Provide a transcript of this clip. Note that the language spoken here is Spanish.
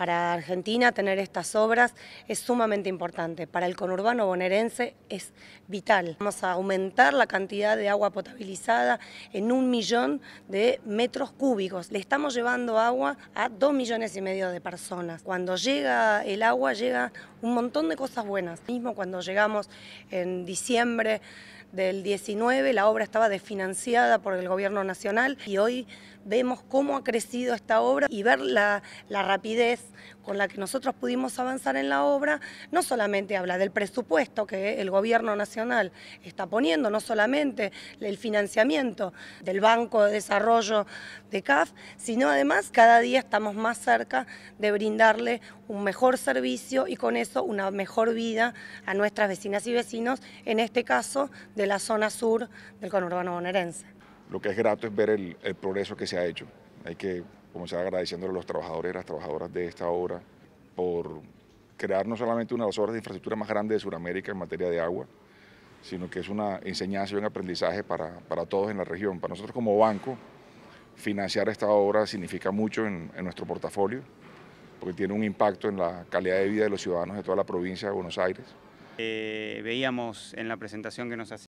Para Argentina tener estas obras es sumamente importante, para el conurbano bonaerense es vital. Vamos a aumentar la cantidad de agua potabilizada en un millón de metros cúbicos. Le estamos llevando agua a dos millones y medio de personas. Cuando llega el agua llega un montón de cosas buenas. Mismo cuando llegamos en diciembre del 19, la obra estaba desfinanciada por el gobierno nacional y hoy vemos cómo ha crecido esta obra y ver la, la, rapidez con la que nosotros pudimos avanzar en la obra, no solamente habla del presupuesto que el gobierno nacional está poniendo, no solamente el financiamiento del Banco de Desarrollo de CAF, sino además cada día estamos más cerca de brindarle un mejor servicio y con eso una mejor vida a nuestras vecinas y vecinos, en este caso de la zona sur del conurbano bonaerense. Lo que es grato es ver el, progreso que se ha hecho. Hay que comenzar agradeciéndole a los trabajadores y las trabajadoras de esta obra por crear no solamente una de las obras de infraestructura más grandes de Sudamérica en materia de agua, sino que es una enseñanza y un aprendizaje para, para todos en la región. Para nosotros como banco, financiar esta obra significa mucho en, nuestro portafolio, porque tiene un impacto en la calidad de vida de los ciudadanos de toda la provincia de Buenos Aires. Eh, veíamos en la presentación que nos hacía